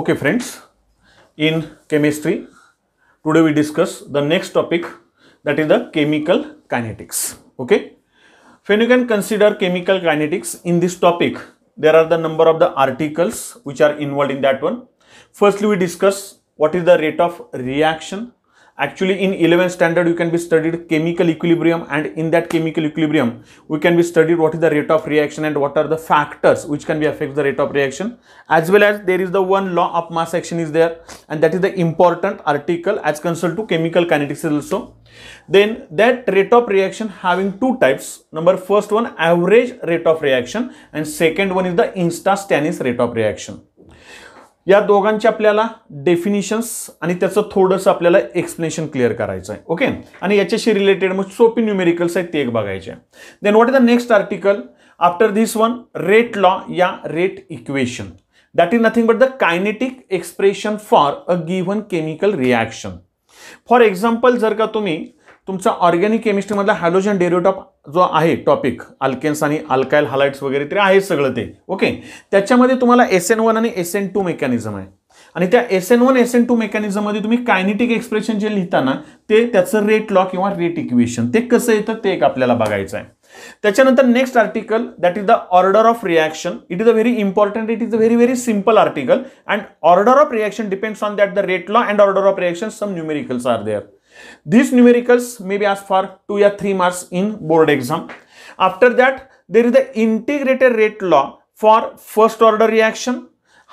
Okay friends, in chemistry, today we discuss the next topic that is the chemical kinetics. Okay. When you can consider chemical kinetics in this topic, there are the number of the articles which are involved in that one. Firstly, we discuss what is the rate of reaction actually in 11th standard you can be studied chemical equilibrium and in that chemical equilibrium we can be studied what is the rate of reaction and what are the factors which can be affect the rate of reaction as well as there is the one law of mass action is there and that is the important article as concerned to chemical kinetics also then that rate of reaction having two types number first one average rate of reaction and second one is the instantaneous rate of reaction या दोघांची आपल्याला डेफिनिशन्स आणि त्याचं थोडंसं आपल्याला explanation clear करायचं आहे okay आणि याच्याशी रिलेटेड मग सोपी न्युमेरिकल्स आहेत ते एक बघायचे then what is the next article after this one rate law या rate equation that is nothing but the kinetic expression for a given chemical reaction for example जर का तुम्ही तुमचा ऑर्गॅनिक केमिस्ट्रीमधला हॅलोजन डेरिओटॉप जो आहे टॉपिक अल्केन्स आणि alkyl halides वगैरे ते आहे सगळं ते ओके त्याच्यामध्ये तुम्हाला एस एन वन आणि एस एन टू मेकॅनिझम आहे आणि त्या S N one S N two मेकॅनिझममध्ये तुम्ही कायनेटिक एक्सप्रेशन जे लिहिताना ते त्याचं रेट लॉ किंवा रेट इक्वेशन ते कसं येतं ते एक आपल्याला बघायचं आहे त्याच्यानंतर next article that is the order of reaction it is a very important it is a very very simple article and order of reaction depends on that the rate law and order of reaction some numericals are there These numericals may be आज for two या three marks in board exam after that there is the integrated rate law for first order reaction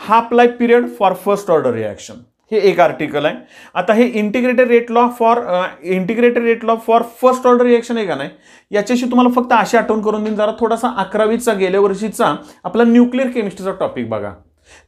half life period for first order reaction हे एक article आहे आता हे integrated rate law for integrated rate law for first order reaction आहे का नाही याच्याशी तुम्हाला फक्त अशी आठवण करून देईन जरा थोडासा अकरावीचा गेल्या वर्षीचा आपला न्यूक्लिअर केमिस्ट्रीचा टॉपिक बघा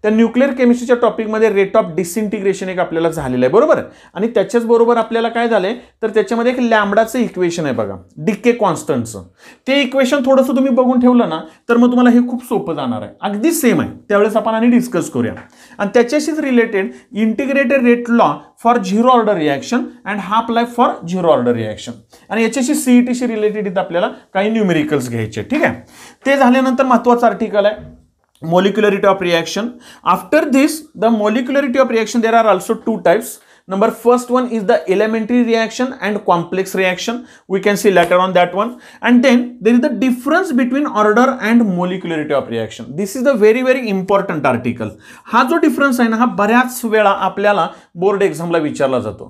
त्या न्यूक्लिअर केमिस्ट्रीच्या टॉपिकमध्ये रेट ऑफ डिसइंटिग्रेशन एक आपल्याला झालेलं आहे बरोबर आणि त्याच्याच बरोबर आपल्याला काय झालंय तर त्याच्यामध्ये एक लॅमडाचं इक्वेशन आहे बघा डिक्के कॉन्स्टंटचं ते इक्वेशन थोडंसं तुम्ही बघून ठेवलं ना तर मग तुम्हाला हे खूप सोपं जाणार आहे अगदी सेम आहे त्यावेळेस आपण आणि डिस्कस करूया आणि त्याच्याशीच related integrated rate law for zero order reaction and half life for zero order reaction आणि याच्याशी सीईटीशी e रिलेटेड इथं आपल्याला काही न्यूमेरिकल्स घ्यायचे ठीक आहे ते झाल्यानंतर महत्त्वाचा आर्टिकल आहे molecularity of reaction after this the molecularity of reaction there are also two types number first one is the elementary reaction and complex reaction we can see later on that one and then there is the difference between order and molecularity of reaction this is the very very important article हा जो difference आहे ना हा बऱ्याच वेळा आपल्याला board exam ला विचारला जातो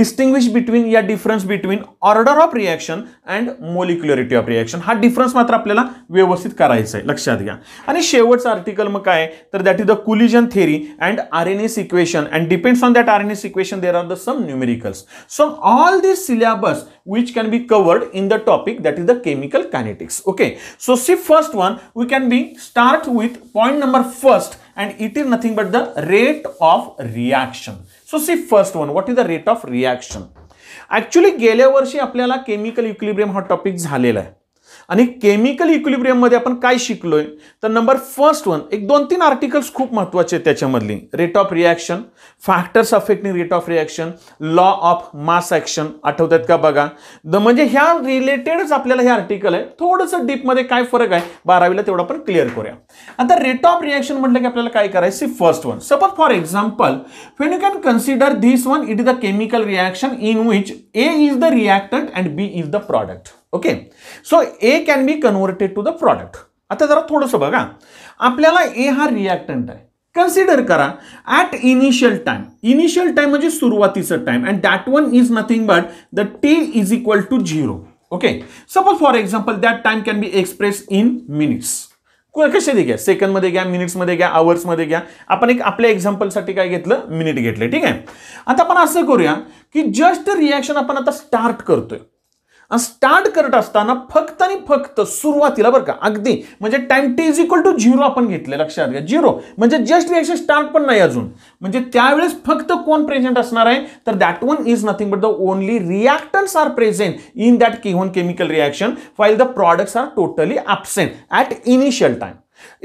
distinguish between या difference between order of reaction and molecularity of reaction हा difference मात्र आपल्याला व्यवस्थित करायचा आहे लक्षात घ्या आणि शेवटचा article मग काय तर that is the collision theory and rns equation and depends on that rns equation there are the some numericals. So all these syllabus which can be covered in the topic that is the chemical kinetics. Okay. So see first one, we can be start with point number first and it is nothing but the rate of reaction. So see first one, what is the rate of reaction? Actually, गेल्या वर्षी आपल्याला chemical equilibrium hot topic झालेला आहे आणि chemical इक्विलिब्रियममध्ये आपण काय शिकलोय तर नंबर फर्स्ट वन एक दोन तीन आर्टिकल्स खूप महत्त्वाचे आहेत त्याच्यामधली rate of reaction factors affecting rate of reaction law of mass action आठवतात का बघा द म्हणजे ह्या रिलेटेडच आपल्याला हे आर्टिकल आहे थोडंसं डीपमध्ये काय फरक आहे बारावीला तेवढं आपण क्लिअर करूया आता रेट ऑफ रिॲक्शन म्हटलं की आपल्याला काय करायचं first one suppose for example when you can consider this one it is the chemical reaction in which A is the reactant and B is the product okay so A can be converted to the product आता जरा थोडंसं बघा आपल्याला ए हा reactant आहे consider करा at initial time initial time म्हणजे सुरुवातीचं time and that one is nothing but the T is equal to zero okay suppose for example that time can be express in minutes दे घ्या सेकंडमध्ये घ्या मिनिट्समध्ये घ्या आवर्समध्ये घ्या आपण एक आपल्या एक्झाम्पलसाठी काय घेतलं मिनिट घेतलं ठीक आहे आता आपण असं करूया की जस्ट रिॲक्शन आपण आता स्टार्ट करतोय स्टार्ट करत असताना फक्त आणि फक्त सुरुवातीला बरं का अगदी म्हणजे time T is equal to zero आपण घेतले लक्षात घ्या झिरो म्हणजे जस्ट रिॲक्शन स्टार्ट पण नाही अजून म्हणजे त्यावेळेस फक्त कोण प्रेझेंट असणार आहे तर that one is nothing but the only reactants are present in that given chemical reaction while the products are totally absent at initial time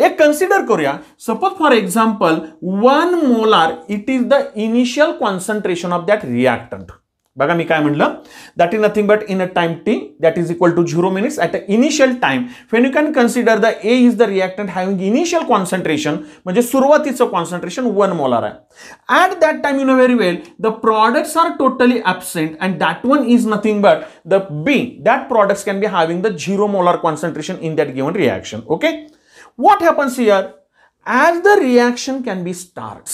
एक कन्सिडर करूया suppose for example one molar it is the initial concentration of that reactant बघा मी काय म्हटलं that is nothing but in a time T that is equal to zero minutes at a initial time when you can consider the A is the reactant having initial concentration म्हणजे सुरुवातीचं concentration one molar आहे at that time you know very well the products are totally absent and that one is nothing but the B that products can be having the zero molar concentration in that given reaction okay what happens here as the reaction can be starts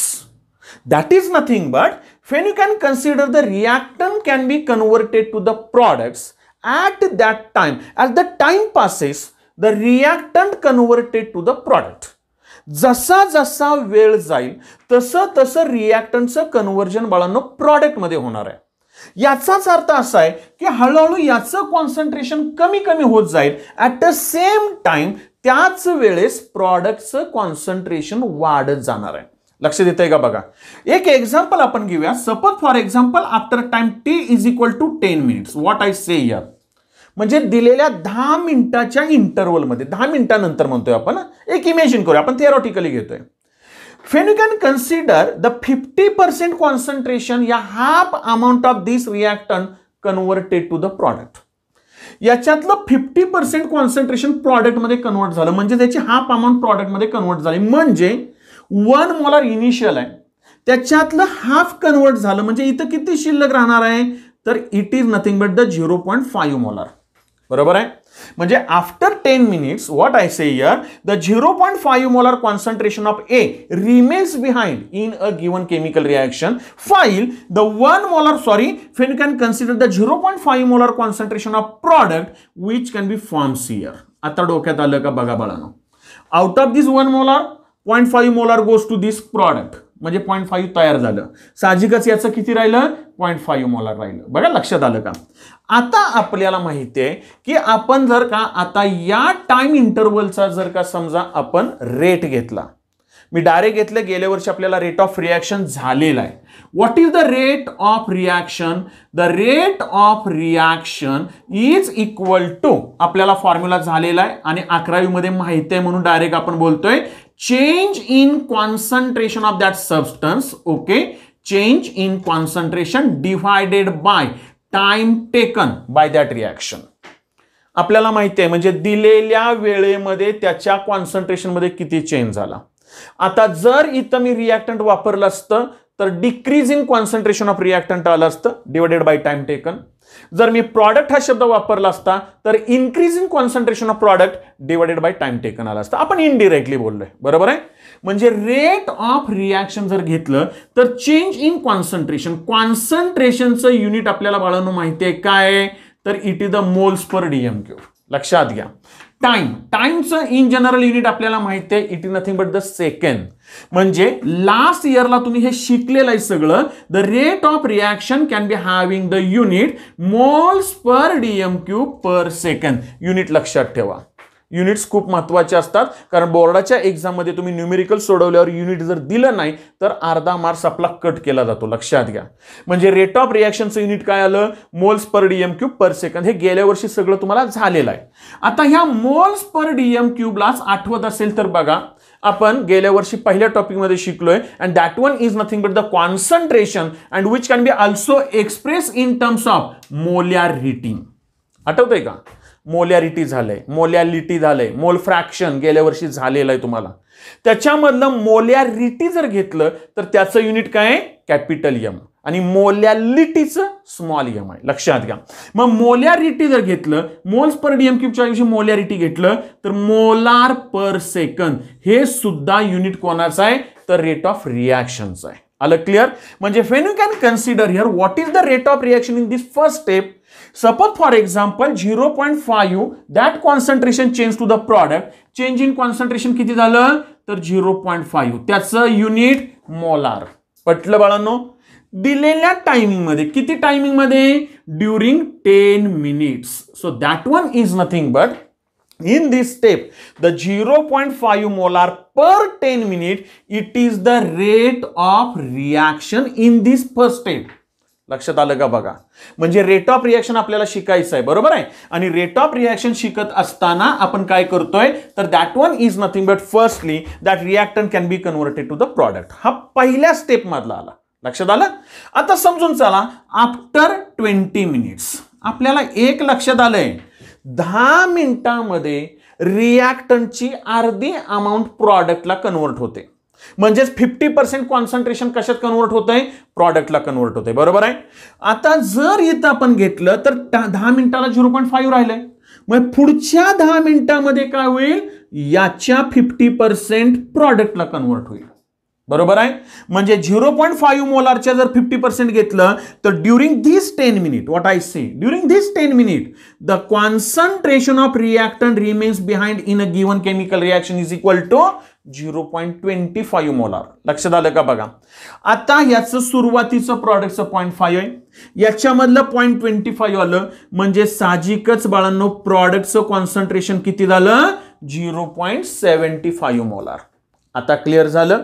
that is nothing but when you can consider the reactant can be converted to the products at that time. As the time passes, the reactant converted to the product. जसा जसा वेळ जाईल तसं तसं रिॲक्टनचं conversion बाळांनो प्रॉडक्टमध्ये होणार आहे याचाच अर्थ असा आहे की हळूहळू याचं कॉन्सन्ट्रेशन कमी कमी होत जाईल ॲट द सेम टाइम त्याच वेळेस प्रॉडक्टचं कॉन्सन्ट्रेशन वाढत जाणार आहे लक्ष देत आहे का बघा एक एक्झाम्पल आपण घेऊया suppose for example after time T is equal to ten minutes what I say here म्हणजे दिलेल्या दहा मिनिटाच्या इंटरवलमध्ये दहा मिनिटानंतर म्हणतोय आपण एक इमेजिन करूया आपण थिअरॉटिकली घेतोय when you can consider the fifty percent concentration या half amount of this reactant converted to the product याच्यातलं फिफ्टी पर्सेंट कॉन्सन्ट्रेशन प्रॉडक्टमध्ये कन्वर्ट झालं म्हणजे त्याची हाफ अमाऊंट प्रॉडक्टमध्ये कन्वर्ट झाली म्हणजे वन मोलार इनिशियल आहे त्याच्यातलं हाफ कन्वर्ट झालं म्हणजे इथं किती शिल्लक राहणार आहे तर it is nothing but the zero point five molar बरोबर आहे म्हणजे after ten minutes what I say here the zero point five molar concentration of A remains behind in a given chemical reaction while the one molar sorry when can consider the zero point five molar concentration of product which can be formed here आता डोक्यात आलं का बघा बळानो out of this one molar point five molar goes to this product म्हणजे point five तयार झालं साहजिकच याचं किती राहिलं पॉईंट फाईव्ह मोलार राहिलं बघा लक्षात आलं का आता आपल्याला माहिती आहे की आपण जर का आता या टाइम इंटरवलचा जर का समजा आपण रेट घेतला मी डायरेक्ट घेतले गेल्या वर्षी आपल्याला रेट ऑफ रिॲक्शन झालेला आहे what is the rate of reaction the rate of reaction is equal to आपल्याला फॉर्म्युला झालेला आहे आणि अकरावीमध्ये माहिती आहे म्हणून डायरेक्ट आपण बोलतोय change in concentration of that substance okay change in concentration divided by time taken by that reaction आपल्याला माहिती आहे म्हणजे दिलेल्या वेळेमध्ये त्याच्या कॉन्सन्ट्रेशनमध्ये किती चेंज झाला आता जर इथं मी रिॲक्टंट वापरलं असतं तर decrease in concentration of reactant आलं असतं डिवायडेड बाय टाइम टेकन जर मी प्रॉडक्ट हा शब्द वापरला असता तर increase in concentration of product divided by time taken आला असतं आपण इनडिरेक्टली बोललोय बरोबर आहे म्हणजे रेट ऑफ रिॲक्शन जर घेतलं तर चेंज इन कॉन्सन्ट्रेशन कॉन्सन्ट्रेशनचं युनिट आपल्याला बाळांनो माहिती आहे काय तर it is the moles per D M cube लक्षात घ्या टाइम टाइमचं इन जनरल युनिट आपल्याला माहिती आहे it is nothing but the second म्हणजे लास्ट इयरला तुम्ही हे शिकलेलं आहे सगळं the rate of reaction can be having the unit moles per D M cube per second unit लक्षात ठेवा युनिट्स खूप महत्त्वाचे असतात कारण बोर्डाच्या एक्झाममध्ये तुम्ही न्यूमेरिकल सोडवल्यावर युनिट जर दिलं नाही तर अर्धा मार्क्स आपला कट केला जातो लक्षात घ्या म्हणजे रेट ऑफ रिॲक्शनचं युनिट काय आलं moles per D M cube per second हे गेल्या वर्षी सगळं तुम्हाला झालेलं आहे आता ह्या मोल्स पर डीएम क्यूबलाच आठवत असेल तर बघा आपण गेल्या वर्षी पहिल्या टॉपिकमध्ये शिकलोय and that one is nothing but the concentration and which can be also express in terms of molarity आठवतंय का मोलॅरिटी झालंय मोलॅलिटी झालंय मोल फ्रॅक्शन गेल्या वर्षी झालेलं आहे तुम्हाला त्याच्यामधलं मोलॅरिटी जर घेतलं तर त्याचं युनिट काय आहे कॅपिटल यम आणि मोलॅलिटीचं स्मॉल यम आहे लक्षात घ्या मग मोलॅरिटी जर घेतलं मोल्स पर डीएम क्यूबच्या ऐवजी मोलॅरिटी घेतलं तर मोलार पर सेकंद हे सुद्धा युनिट कोणाचं आहे तर रेट ऑफ रिॲक्शनचं आहे आलं क्लिअर म्हणजे when you can consider here what is the rate of reaction in this first step Suppose for example 0.5 that concentration change to the product. Change in concentration किती झालं तर zero point five त्याचं unit molar पटलं बाळांनो दिलेल्या टायमिंगमध्ये किती टायमिंगमध्ये during 10 minutes so that one is nothing but in this step the 0.5 molar per 10 minute it is the rate of reaction in this first step लक्षात आलं का बघा म्हणजे रेट ऑफ रिॲक्शन आपल्याला शिकायचं आहे बरोबर आहे आणि रेट ऑफ रिॲक्शन शिकत असताना आपण काय करतोय तर that one is nothing but firstly that reactant can be converted to the product हा पहिल्या स्टेपमधला आला लक्षात आलं आता समजून चला आफ्टर ट्वेंटी मिनिट्स आपल्याला एक लक्षात आलंय दहा मिनिटांमध्ये रिॲक्टनची अर्धी अमाऊंट प्रॉडक्टला कन्व्हर्ट होते म्हणजेच फिफ्टी पर्सेंट कॉन्सन्ट्रेशन कशात कन्व्हर्ट होत प्रॉडक्टला कन्व्हर्ट होतंय बरोबर आहे आता जर इथं आपण घेतलं तर दहा मिनिटाला झिरो पॉईंट फाईव्ह राहिलंय मग पुढच्या दहा मिनिटांमध्ये काय होईल याच्या फिफ्टी पर्सेंट प्रॉडक्टला कन्वर्ट होईल बरोबर आहे म्हणजे झिरो पॉईंट फाईव्ह मोलारच्या जर फिफ्टी पर्सेंट घेतलं तर during this ten minute what I say during this ten minute the concentration of reactant remains behind in a given chemical reaction is equal to zero point twenty five molar लक्षात आलं का बघा आता याचं सुरुवातीचं प्रॉडक्टचं point five आहे याच्यामधलं point twenty five आलं म्हणजे साहजिकच बाळांनो प्रॉडक्टचं कॉन्सन्ट्रेशन किती झालं zero point seventy five molar आता क्लिअर झालं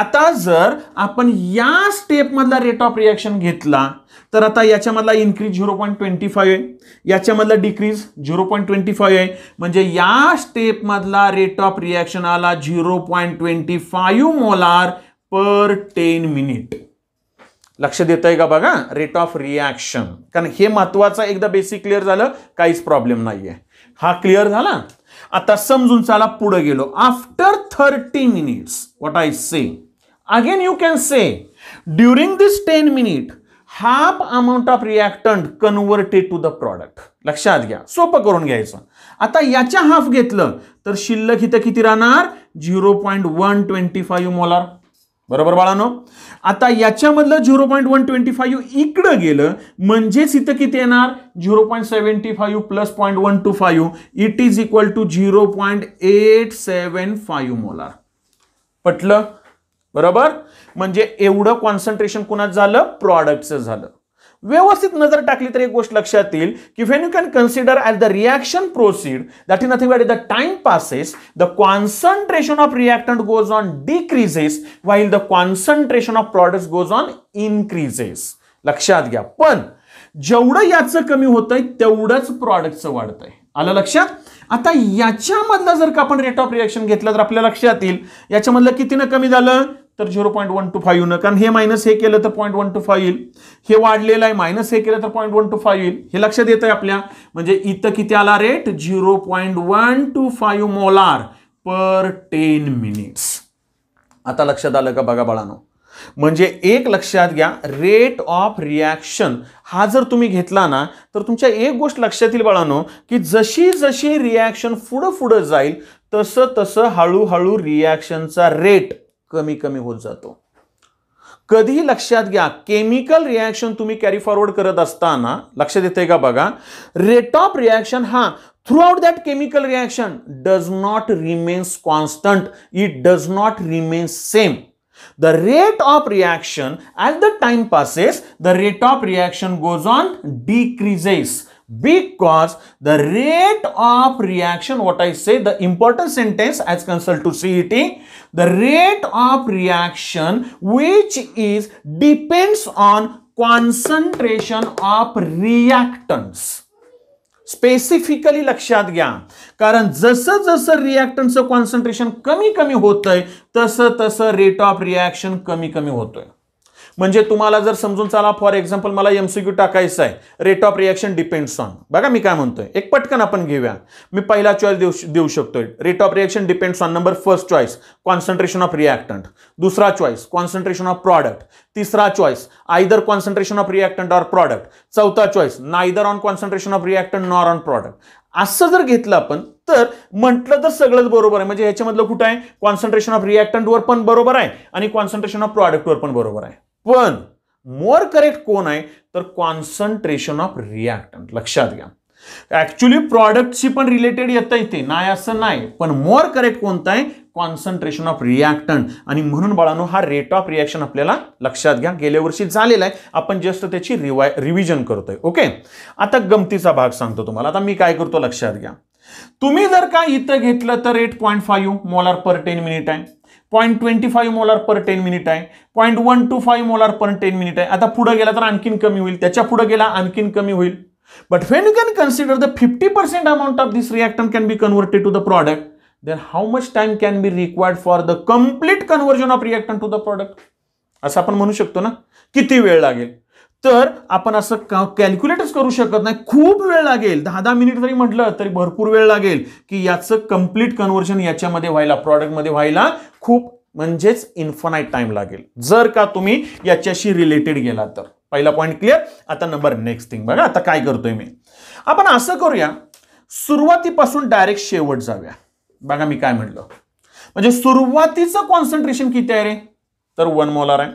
आता जर आपण या स्टेपमधला रेट ऑफ रिॲक्शन घेतला तर आता याच्यामधला increase zero point twenty five आहे याच्यामधला decrease zero point twenty five आहे म्हणजे या स्टेपमधला रेट ऑफ रिॲक्शन आला zero point twenty five molar per ten minute लक्ष देत आहे का बघा रेट ऑफ रिॲक्शन कारण हे महत्वाचं एकदा बेसिक क्लिअर झालं काहीच प्रॉब्लेम नाही आहे हा क्लिअर झाला आता समजून चला पुढे गेलो after thirty minutes what I say again you can say during this ten minute half amount of reactant converted to the product लक्षात घ्या सोपं करून घ्यायचं आता याच्या हाफ घेतलं तर शिल्लक इथं किती राहणार zero point one twenty five molar बरोबर बाळानो आता याच्यामधलं zero point one twenty five इकडं गेलं म्हणजेच इथं किती येणार zero point seventy five plus point one two five it is equal to zero point eight seven five molar पटलं बरोबर म्हणजे एवढं कॉन्सन्ट्रेशन कुणाचं झालं प्रॉडक्टचं झालं व्यवस्थित नजर टाकली तर एक गोष्ट लक्षात येईल की when you can consider at the reaction proceed that is nothing but the time passes the concentration of reactant goes on decreases while the concentration of product goes on increases लक्षात घ्या पण जेवढं याचं कमी होतंय तेवढंच प्रॉडक्टचं वाढतंय आलं लक्षात आता याच्यामधला जर का आपण रेट ऑफ रिॲक्शन घेतलं तर आपल्या लक्षात येईल याच्यामधलं कितीनं कमी झालं तर zero point one two five न कारण हे मायनस हे केलं तर पॉईंट वन टू फाईव्ह येईल हे वाढलेलं आहे मायनस हे केलं तर पॉईंट वन टू फाईव्ह येईल हे लक्षात येतं आहे आपल्या म्हणजे इथं किती आला rate zero point one two five molar per ten minutes आता लक्षात आलं का बघा बाळानो म्हणजे एक लक्षात घ्या रेट ऑफ रिॲक्शन हा जर तुम्ही घेतला ना तर तुमच्या एक गोष्ट लक्षात येईल बाळानो की जशी जशी रिॲक्शन पुढं पुढं जाईल तसं तसं हळूहळू रिॲक्शनचा रेट कमी कमी होत जातो कधीही लक्षात घ्या केमिकल रिॲक्शन तुम्ही कॅरी फॉरवर्ड करत असताना लक्षात येते का बघा रेट ऑफ रिॲक्शन हा throughout that chemical reaction does not remains constant it does not remains same The rate of reaction as the time passes, the rate of reaction goes on decreases because the rate of reaction, what I say, the important sentence as consulted to CET, the rate of reaction which is depends on concentration of reactants specifically लक्षात घ्या कारण जसं जसं रिॲक्टनचं concentration कमी कमी होतंय तसं तसं रेट ऑफ रिॲक्शन कमी कमी होतोय म्हणजे तुम्हाला जर समजून चाला फॉर एक्झाम्पल मला क्यू टाकायचं आहे rate of reaction depends on बघा मी काय म्हणतोय एक पटकन आपण घेऊया मी पहिला चॉईस देऊ देऊ शकतोय rate of reaction depends on number first choice concentration of reactant दुसरा चॉईस कॉन्सन्ट्रेशन ऑफ प्रॉडक्ट तिसरा choice either concentration of reactant or product चौथा choice neither on concentration of reactant nor on product असं जर घेतलं आपण तर म्हटलं तर सगळंच बरोबर आहे म्हणजे ह्याच्यामधलं कुठं आहे कॉन्सन्ट्रेशन ऑफ रिॲक्टंटवर पण बरोबर आहे आणि कॉन्सन्ट्रेशन ऑफ प्रॉडक्टवर पण बरोबर आहे पण मोर करेक्ट कोण आहे तर कॉन्सन्ट्रेशन ऑफ रिॲक्टंट लक्षात घ्या ऍक्च्युली प्रॉडक्टशी पण रिलेटेड येतं इथे नाही असं नाही पण मोर करेक्ट कोणतं आहे कॉन्सन्ट्रेशन ऑफ रिॲक्टंट आणि म्हणून बाळानो हा रेट ऑफ रिॲक्शन आपल्याला लक्षात घ्या गेल्या वर्षी झालेला आहे आपण जस्ट त्याची रिवाय रिव्हिजन करतोय ओके आता गमतीचा भाग सांगतो तुम्हाला आता मी काय करतो लक्षात घ्या तुम्ही जर का इथं घेतलं तर eight point five molar per ten minute आहे point twenty five molar per ten minute आहे point one two five molar per ten minute आहे आता पुढे गेला तर आणखीन कमी होईल त्याच्या पुढे गेला आणखीन कमी होईल but when you can consider the fifty percent amount of this reactant can be converted to the product then how much time can be required for the complete conversion of reactant to the product असं आपण म्हणू शकतो ना किती वेळ लागेल तर आपण असं कॅल्क्युलेटच करू शकत नाही खूप वेळ लागेल दहा दहा मिनिट जरी म्हटलं तरी भरपूर वेळ लागेल की याचं कम्प्लीट कन्व्हर्जन याच्यामध्ये व्हायला प्रॉडक्टमध्ये व्हायला खूप म्हणजेच इन्फनाईट टाइम लागेल जर का तुम्ही याच्याशी रिलेटेड गेला तर पहिला पॉईंट क्लिअर आता नंबर नेक्स्ट थिंग बघा आता काय करतोय मी आपण असं करूया सुरुवातीपासून डायरेक्ट शेवट जाऊया बघा मी काय म्हटलं म्हणजे सुरुवातीचं कॉन्सन्ट्रेशन किती आहे रे तर वन मोलार आहे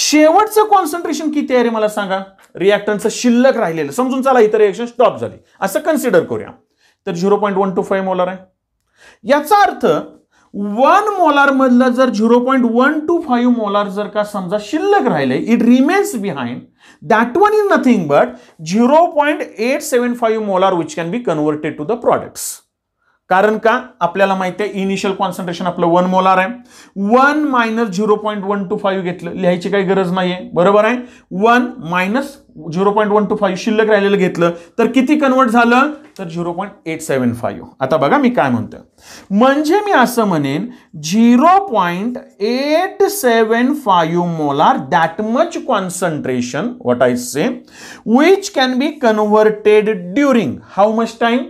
शेवटचं कॉन्सन्ट्रेशन किती आहे रे मला सांगा रिॲक्टनचं शिल्लक राहिलेलं समजून चला इतर रिएक्शन स्टॉप झाली असं कन्सिडर करूया तर zero point one two five molar आहे याचा अर्थ वन मोलार जर zero point one two five molar जर का समजा शिल्लक राहिले it remains behind that one is nothing but zero point eight seven five molar which can be converted to the products कारण का आपल्याला माहिती आहे इनिशियल कॉन्सन्ट्रेशन आपलं वन मोलार आहे one minus zero point one two five घेतलं लिहायची काही गरज नाही आहे बरोबर आहे one minus zero point one two five शिल्लक राहिलेलं घेतलं तर किती कन्वर्ट झालं तर zero point eight seven five आता बघा मी काय म्हणतो म्हणजे मी असं म्हणेन zero point eight seven five molar that much concentration what I say which can be converted during how much time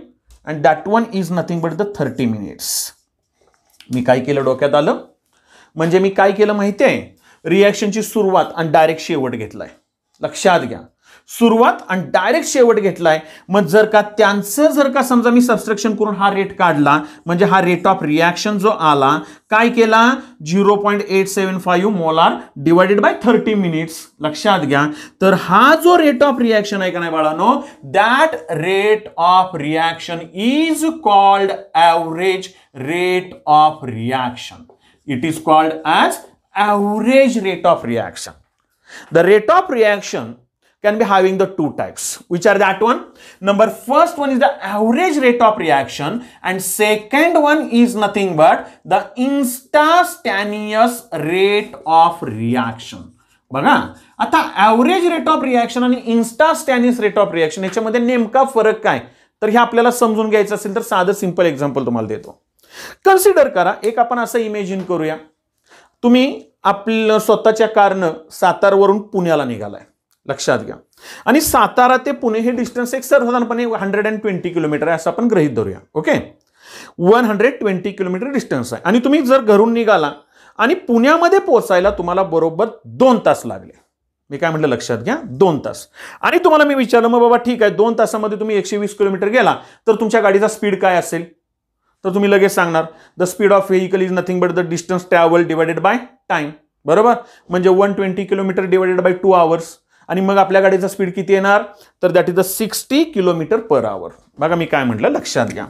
and that one is nothing but the thirty minutes मी काय केलं डोक्यात आलं म्हणजे मी काय केलं माहिती आहे रिॲक्शनची सुरुवात आणि डायरेक्ट शेवट घेतला आहे लक्षात घ्या सुरुवात आणि डायरेक्ट शेवट घेतलाय मग जर का त्यांचं जर का समजा मी सबस्ट्रक्शन करून हा रेट काढला म्हणजे हा रेट ऑफ रिॲक्शन जो आला काय केला zero point eight seven five molar divided by thirty minutes लक्षात घ्या तर हा जो रेट ऑफ रिॲक्शन आहे का नाही बाळानो that rate of reaction is called average rate of reaction it is called as average rate of reaction the rate of reaction can be having the two types. Which are that one? Number first one is the average rate of reaction and second one is nothing but the instantaneous rate of reaction. बघा आता average rate of reaction आणि insta rate of reaction याच्यामध्ये नेमका फरक काय तर हे आपल्याला समजून घ्यायचं असेल तर साधं सिंपल एक्झाम्पल तुम्हाला देतो कन्सिडर करा एक आपण असं इमेजिन करूया तुम्ही आपलं स्वतःच्या कारनं सातारवरून पुण्याला निघालाय लक्षात घ्या आणि सातारा ते पुणे हे डिस्टन्स एक सर्वसाधारणपणे हंड्रेड अँड ट्वेंटी किलोमीटर आहे असं आपण गृहित धरूया okay one hundred twenty kilometer distance आहे आणि तुम्ही जर घरून निघाला आणि पुण्यामध्ये पोचायला तुम्हाला बरोबर दोन तास लागले मी काय म्हटलं लक्षात घ्या दोन तास आणि तुम्हाला मी विचारलं मग बाबा ठीक आहे दोन तासामध्ये तुम्ही एकशे वीस किलोमीटर गेला तर तुमच्या गाडीचा स्पीड काय असेल तर तुम्ही लगेच सांगणार the speed of vehicle is nothing but the distance travel divided by time बरोबर म्हणजे one twenty kilometer divided by two hours आणि मग आपल्या गाडीचा स्पीड किती येणार तर that is the sixty kilometer per hour बघा मी काय म्हटलं लक्षात घ्या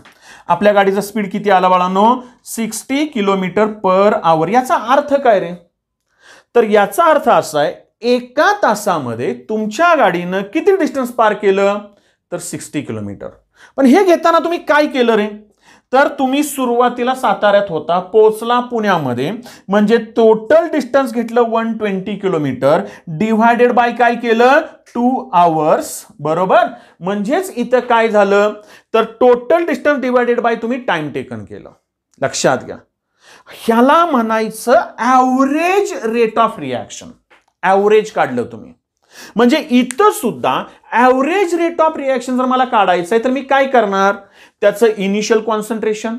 आपल्या गाडीचा स्पीड किती आला बाळांनो सिक्स्टी किलोमीटर पर आवर याचा अर्थ काय रे तर याचा अर्थ असा आहे एका तासामध्ये तुमच्या गाडीनं किती डिस्टन्स पार केलं तर सिक्स्टी किलोमीटर पण हे घेताना तुम्ही काय केलं रे तर तुम्ही सुरुवातीला साताऱ्यात होता पोचला पुण्यामध्ये म्हणजे टोटल डिस्टन्स घेतलं one twenty kilometer divided by काय केलं टू आवर्स बरोबर म्हणजेच इथं काय झालं तर टोटल डिस्टन्स डिवायडेड बाय तुम्ही टाइम टेकन केलं लक्षात घ्या ह्याला म्हणायचं average rate of reaction average काढलं तुम्ही म्हणजे इथं सुद्धा ॲव्हरेज रेट ऑफ रिॲक्शन जर मला काढायचं आहे तर मी काय करणार त्याचं इनिशियल कॉन्सन्ट्रेशन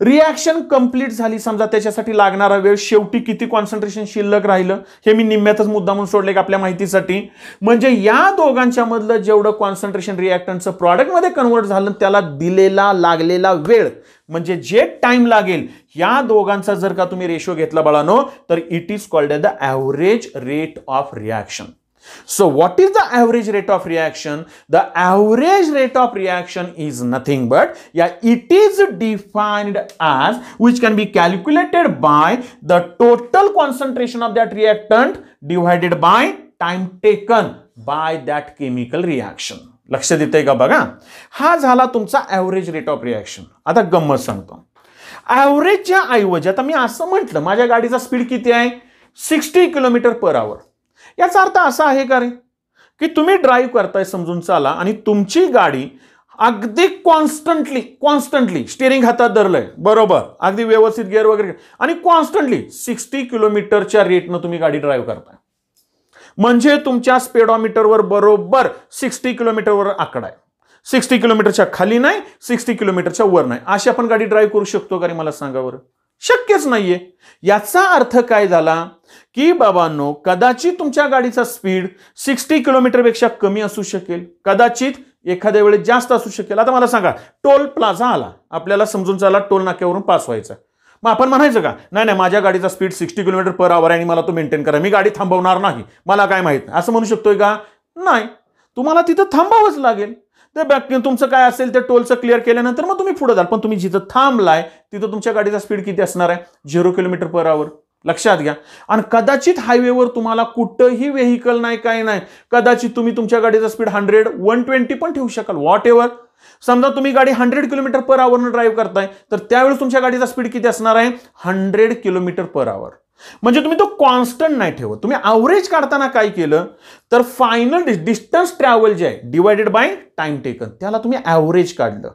रिॲक्शन कंप्लीट झाली समजा त्याच्यासाठी लागणारा वेळ शेवटी किती कॉन्सन्ट्रेशन शिल्लक राहिलं हे मी निम्म्यातच मुद्दा म्हणून सोडले की आपल्या माहितीसाठी म्हणजे या दोघांच्या मधलं जेवढं कॉन्सन्ट्रेशन रिॲक्टनचं प्रॉडक्टमध्ये कन्वर्ट झालं त्याला दिलेला लागलेला वेळ म्हणजे जे टाइम लागेल या दोघांचा जर का तुम्ही रेशो घेतला बाळानो तर it is called at the average rate of reaction So what is the average rate of reaction? The average rate of reaction is nothing but, yeah, it is defined as, which can be calculated by the total concentration of that reactant divided by time taken by that chemical reaction. लक्ष देते का बघा हा झाला तुमचा average rate of reaction आता गंमत सांगतो ॲव्हरेजच्या ऐवजी आता मी असं म्हटलं माझ्या गाडीचा स्पीड किती आहे सिक्स्टी किलोमीटर पर आवर याचा अर्थ असा आहे का रे की तुम्ही ड्राईव्ह करताय समजून चाला आणि तुमची गाडी अगदी कॉन्स्टंटली कॉन्स्टंटली स्टेअरिंग हातात धरलंय बरोबर अगदी व्यवस्थित गिअर वगैरे आणि कॉन्स्टंटली सिक्स्टी किलोमीटरच्या रेटनं तुम्ही गाडी ड्राईव्ह करताय म्हणजे तुमच्या स्पेडॉमीटरवर बरोबर सिक्स्टी किलोमीटरवर आकडा आहे सिक्स्टी किलोमीटरच्या खाली नाही सिक्स्टी किलोमीटरच्या वर नाही अशी आपण गाडी ड्राईव्ह करू शकतो का रे मला सांगा शक्यच नाहीये याचा अर्थ काय झाला की बाबांनो कदाचित तुमच्या गाडीचा स्पीड सिक्स्टी किलोमीटरपेक्षा कमी असू शकेल कदाचित एखाद्या वेळेस जास्त असू शकेल आता मला सांगा टोल प्लाझा आला आपल्याला समजून चाला टोल नाक्यावरून पास व्हायचा मग आपण म्हणायचं का नाही नाही माझ्या गाडीचा speed sixty kilometer per hour आहे आणि मला तो मेंटेन करा मी गाडी थांबवणार नाही मला काय माहीत असं म्हणू शकतोय का नाही तुम्हाला तिथं थांबावंच लागेल ते बॅक तुमचं काय असेल ते टोलचं क्लिअर केल्यानंतर मग तुम्ही पुढे जाल पण तुम्ही जिथं थांबलाय तिथं तुमच्या गाडीचा स्पीड किती असणार आहे झिरो किलोमीटर पर आवर लक्षात घ्या आणि कदाचित हायवेवर तुम्हाला कुठंही व्हेकल नाही काय नाही कदाचित तुम्ही तुमच्या गाडीचा स्पीड हंड्रेड वन ट्वेंटी पण ठेवू शकाल वॉट एव्हर समजा तुम्ही गाडी हंड्रेड किलोमीटर पर आवरनं ड्राईव्ह करताय तर त्यावेळेस तुमच्या गाडीचा स्पीड किती असणार आहे हंड्रेड किलोमीटर पर आवर म्हणजे तुम्ही तो कॉन्स्टंट नाही ठेवत तुम्ही ॲव्हरेज काढताना काय केलं तर फायनल डिस्टन्स ट्रॅव्हल जे आहे डिवायडेड बाय टाइम टेकन त्याला तुम्ही ॲव्हरेज काढलं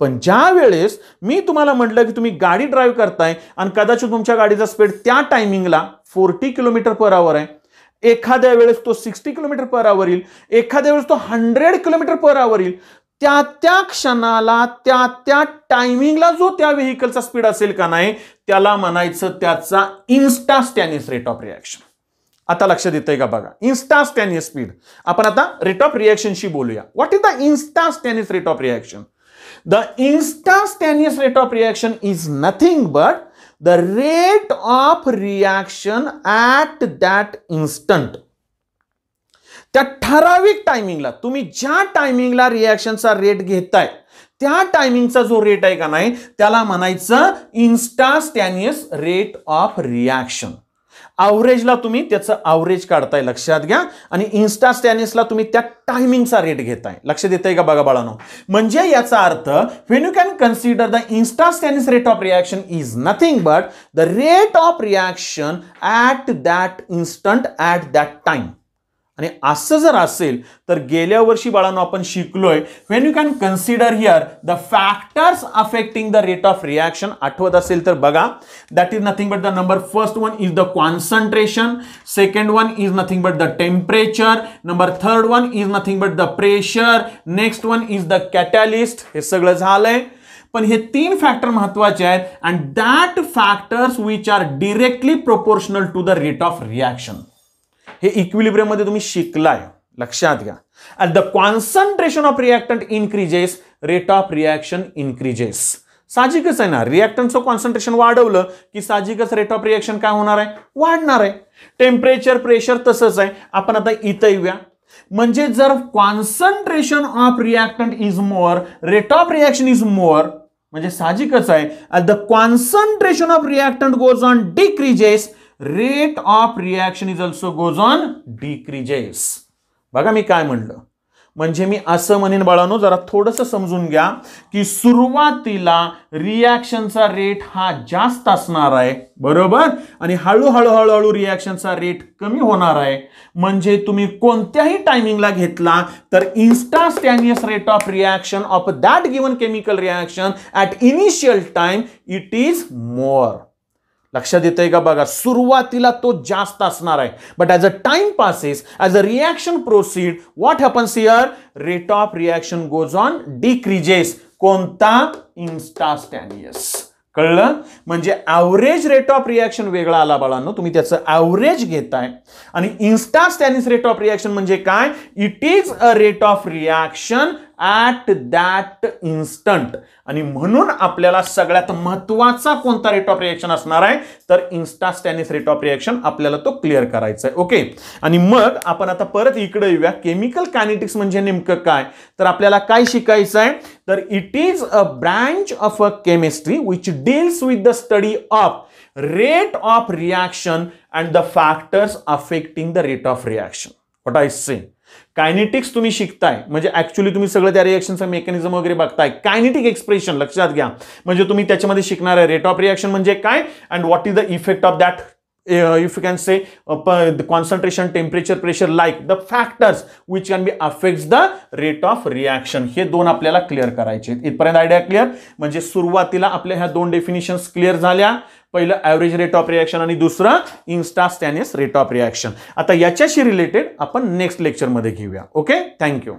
पण ज्या वेळेस मी तुम्हाला म्हटलं की तुम्ही गाडी ड्राईव्ह करताय आणि कदाचित तुमच्या गाडीचा स्पीड त्या टायमिंगला फोर्टी किलोमीटर पर आवर आहे एखाद्या वेळेस तो सिक्स्टी किलोमीटर पर आवर येईल एखाद्या वेळेस तो हंड्रेड किलोमीटर पर आवर येईल त्या त्या क्षणाला त्या त्या टायमिंगला जो त्या व्हेकलचा स्पीड असेल का नाही त्याला म्हणायचं त्याचा instantaneous rate of reaction आता लक्षात आहे का बघा इन्स्टा स्टॅनिस स्पीड आपण आता रेट ऑफ रिॲक्शनशी बोलूया what is the instantaneous rate of reaction The instantaneous rate of reaction is nothing but the rate of reaction at that instant. The त्या ठराविक टाइमिंगला तुम्ही ज्या टाइमिंगला रिएक्शनचा रेट घेताय त्या टाइमिंगचा जो रेट आहे का नाही त्याला म्हणायचं instantaneous rate of reaction. आवरेजला तुम्ही त्याचं आवरेज काढताय लक्षात घ्या आणि इन्स्टा स्टॅनिसला तुम्ही त्या टायमिंगचा रेट घेताय लक्ष देताय का बघा बाळानो म्हणजे याचा अर्थ when you can consider the instantaneous rate of reaction is nothing but the rate of reaction at that instant at that time आणि असं जर असेल तर गेल्या वर्षी बाळांनो आपण शिकलोय when you can consider here the factors affecting the rate of reaction आठवत असेल तर बघा that is nothing but the number first one is the concentration second one is nothing but the temperature number third one is nothing but the pressure next one is the catalyst हे सगळं झालंय पण हे तीन factor महत्वाचे आहेत and that factors which are directly proportional to the rate of reaction हे मध्ये तुम्ही शिकलाय लक्षात घ्या at the concentration of reactant increases rate of reaction increases साजिकच आहे ना रिॲक्टंटचं कॉन्सन्ट्रेशन वाढवलं की साहजिकच रेट ऑफ रिॲक्शन काय होणार आहे वाढणार आहे टेम्परेचर प्रेशर तसंच आहे आपण आता इथं येऊया म्हणजे जर concentration of reactant is more rate of reaction is more म्हणजे साजिकच आहे the concentration of reactant goes on decreases rate of reaction is also goes on decreases बघा मी काय म्हणलं म्हणजे मी असं म्हणेन बाळानो जरा थोडंसं समजून घ्या की सुरुवातीला रिॲक्शनचा रेट हा जास्त असणार आहे बरोबर आणि हळूहळू हळूहळू रिॲक्शनचा रेट कमी होणार आहे म्हणजे तुम्ही कोणत्याही टायमिंगला घेतला तर instantaneous rate of reaction of that given chemical reaction at initial time it is more लक्षात येतंय का बघा सुरुवातीला तो जास्त असणार आहे but as a time passes as a reaction proceed what happens here rate of reaction goes on decreases कोणता इन्स्टास्टॅनियस कळलं म्हणजे ॲव्हरेज रेट ऑफ रिॲक्शन वेगळा आला बाळांनो तुम्ही त्याचं ॲव्हरेज घेताय आणि इन्स्टास्टॅनिस रेट ऑफ रिॲक्शन म्हणजे काय it is a rate of reaction at that instant आणि म्हणून आपल्याला सगळ्यात महत्वाचा कोणता रेट ऑफ रिएक्शन असणार आहे तर इन्स्टा रेट ऑफ रिएक्शन आपल्याला तो क्लिअर करायचा आहे ओके आणि मग आपण आता परत इकडे येऊया केमिकल कॅनेटिक्स म्हणजे नेमकं काय तर आपल्याला काय शिकायचं आहे तर it is a branch of a chemistry which deals with the study of rate of reaction and the factors affecting the rate of reaction what I say kinetics तुम्ही शिकताय म्हणजे ऍक्च्युली तुम्ही सगळं त्या रिॲक्शनचा मेकॅनिझम वगैरे बघताय कायनेटिक एक्सप्रेशन लक्षात घ्या म्हणजे तुम्ही त्याच्यामध्ये शिकणार आहे रेट ऑफ रिॲक्शन म्हणजे काय and what is the effect of that if you can say concentration temperature pressure like the factors which can be affects the rate of reaction हे दोन आपल्याला क्लिअर करायचे इथपर्यंत आयडिया क्लिअर म्हणजे सुरुवातीला आपल्या ह्या दोन डेफिनेशन्स क्लिअर झाल्या पहिलं ॲव्हरेज रेट ऑफ रिॲक्शन आणि दुसरं इन्स्टास्टॅनियस रेट ऑफ रिॲक्शन आता याच्याशी रिलेटेड आपण नेक्स्ट लेक्चरमध्ये घेऊया ओके थँक्यू